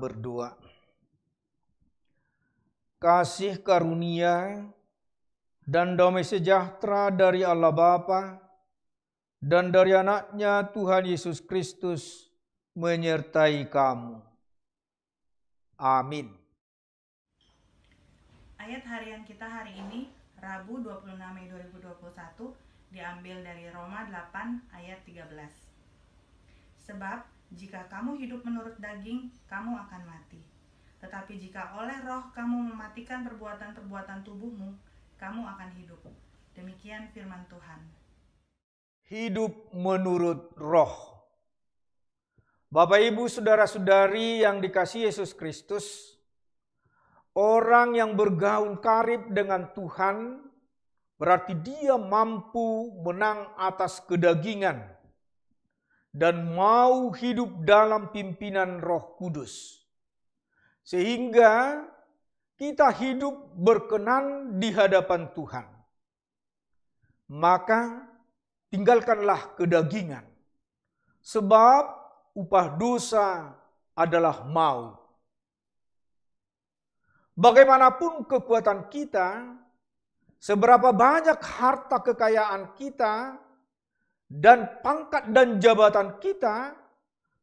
berdoa. Kasih karunia dan damai sejahtera dari Allah Bapa dan dari anaknya Tuhan Yesus Kristus menyertai kamu. Amin. Ayat harian kita hari ini, Rabu 26 Mei 2021, diambil dari Roma 8 ayat 13. Sebab jika kamu hidup menurut daging, kamu akan mati. Tetapi jika oleh roh kamu mematikan perbuatan-perbuatan tubuhmu, kamu akan hidup. Demikian firman Tuhan. Hidup menurut roh. Bapak, ibu, saudara-saudari yang dikasih Yesus Kristus, orang yang bergaun karib dengan Tuhan berarti dia mampu menang atas kedagingan dan mau hidup dalam pimpinan Roh Kudus, sehingga kita hidup berkenan di hadapan Tuhan. Maka tinggalkanlah kedagingan, sebab upah dosa adalah mau. Bagaimanapun kekuatan kita, seberapa banyak harta kekayaan kita, dan pangkat dan jabatan kita,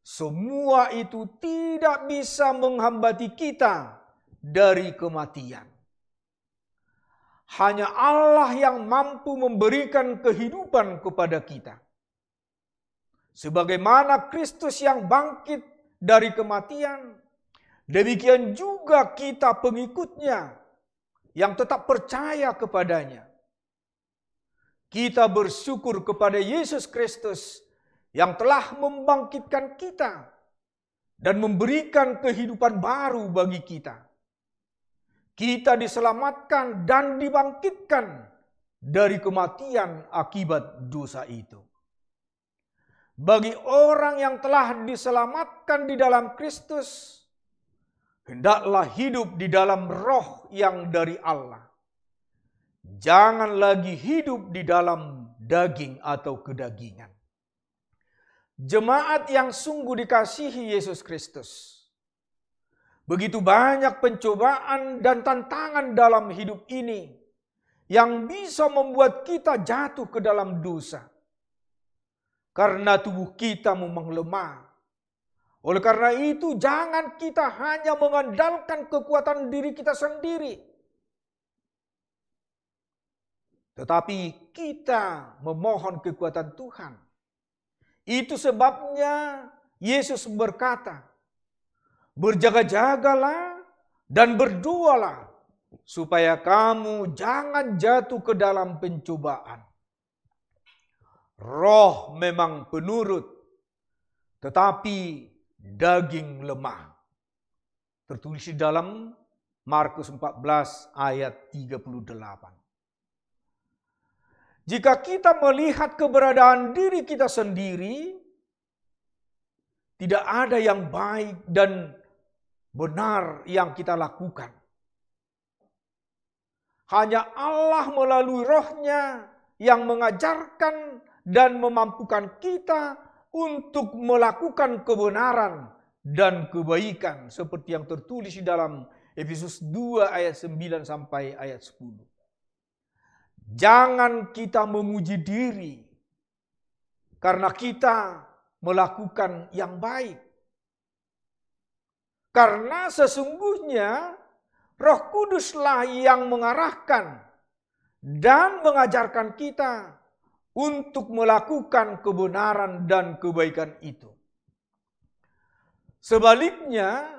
semua itu tidak bisa menghambati kita dari kematian. Hanya Allah yang mampu memberikan kehidupan kepada kita. Sebagaimana Kristus yang bangkit dari kematian, demikian juga kita pengikutnya yang tetap percaya kepadanya kita bersyukur kepada Yesus Kristus yang telah membangkitkan kita dan memberikan kehidupan baru bagi kita. Kita diselamatkan dan dibangkitkan dari kematian akibat dosa itu. Bagi orang yang telah diselamatkan di dalam Kristus, hendaklah hidup di dalam roh yang dari Allah. Jangan lagi hidup di dalam daging atau kedagingan. Jemaat yang sungguh dikasihi Yesus Kristus. Begitu banyak pencobaan dan tantangan dalam hidup ini yang bisa membuat kita jatuh ke dalam dosa. Karena tubuh kita memang lemah. Oleh karena itu jangan kita hanya mengandalkan kekuatan diri kita sendiri Tetapi kita memohon kekuatan Tuhan. Itu sebabnya Yesus berkata, "Berjaga-jagalah dan berdualah supaya kamu jangan jatuh ke dalam pencobaan." Roh memang penurut, tetapi daging lemah. Tertulis di dalam Markus 14 ayat 38. Jika kita melihat keberadaan diri kita sendiri, tidak ada yang baik dan benar yang kita lakukan. Hanya Allah melalui rohnya yang mengajarkan dan memampukan kita untuk melakukan kebenaran dan kebaikan seperti yang tertulis di dalam Efesus 2 ayat 9 sampai ayat 10. Jangan kita memuji diri karena kita melakukan yang baik. Karena sesungguhnya Roh Kuduslah yang mengarahkan dan mengajarkan kita untuk melakukan kebenaran dan kebaikan itu. Sebaliknya,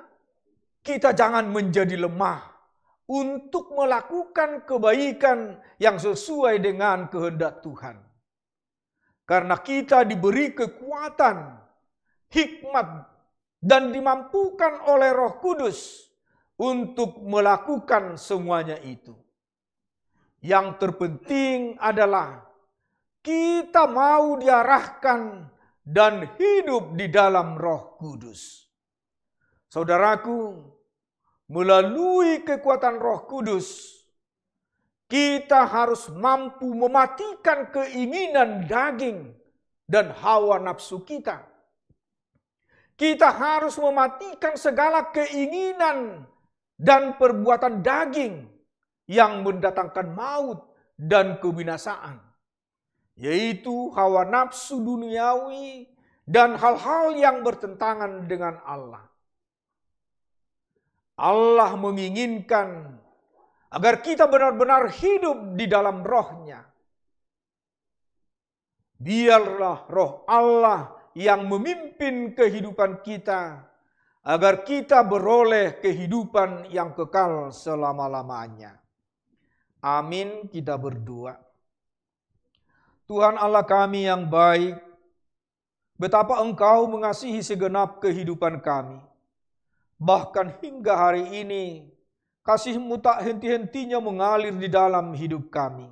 kita jangan menjadi lemah untuk melakukan kebaikan yang sesuai dengan kehendak Tuhan. Karena kita diberi kekuatan, hikmat, dan dimampukan oleh Roh Kudus untuk melakukan semuanya itu. Yang terpenting adalah kita mau diarahkan dan hidup di dalam Roh Kudus. Saudaraku, melalui kekuatan Roh Kudus, kita harus mampu mematikan keinginan daging dan hawa nafsu kita. Kita harus mematikan segala keinginan dan perbuatan daging yang mendatangkan maut dan kebinasaan, yaitu hawa nafsu duniawi dan hal-hal yang bertentangan dengan Allah. Allah menginginkan agar kita benar-benar hidup di dalam rohnya. Biarlah roh Allah yang memimpin kehidupan kita agar kita beroleh kehidupan yang kekal selama-lamanya. Amin kita berdoa. Tuhan Allah kami yang baik, betapa Engkau mengasihi segenap kehidupan kami. Bahkan hingga hari ini, kasihmu tak henti-hentinya mengalir di dalam hidup kami.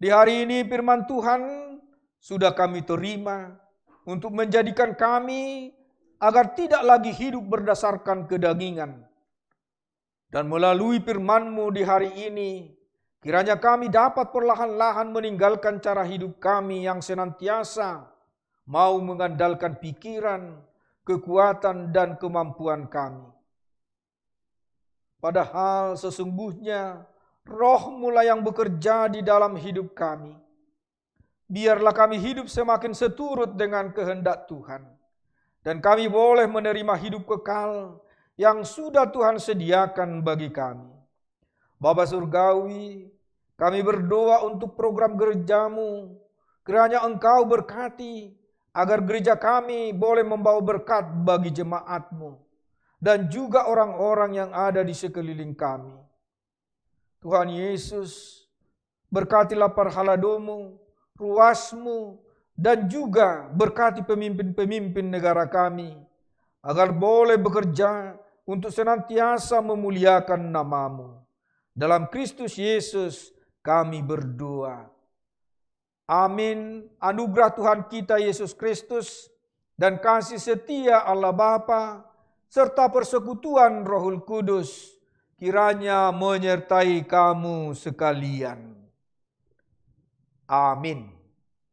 Di hari ini firman Tuhan sudah kami terima untuk menjadikan kami agar tidak lagi hidup berdasarkan kedagingan. Dan melalui FirmanMu di hari ini, kiranya kami dapat perlahan-lahan meninggalkan cara hidup kami yang senantiasa mau mengandalkan pikiran, kekuatan dan kemampuan kami. Padahal sesungguhnya roh mulai yang bekerja di dalam hidup kami. Biarlah kami hidup semakin seturut dengan kehendak Tuhan. Dan kami boleh menerima hidup kekal yang sudah Tuhan sediakan bagi kami. Bapak Surgawi, kami berdoa untuk program gerejamu. Kiranya engkau berkati agar gereja kami boleh membawa berkat bagi jemaatmu dan juga orang-orang yang ada di sekeliling kami. Tuhan Yesus, berkatilah parhaladomu, ruasmu, dan juga berkati pemimpin-pemimpin negara kami, agar boleh bekerja untuk senantiasa memuliakan namamu. Dalam Kristus Yesus kami berdoa. Amin. Anugerah Tuhan kita Yesus Kristus dan kasih setia Allah Bapa serta persekutuan Rohul Kudus kiranya menyertai kamu sekalian. Amin.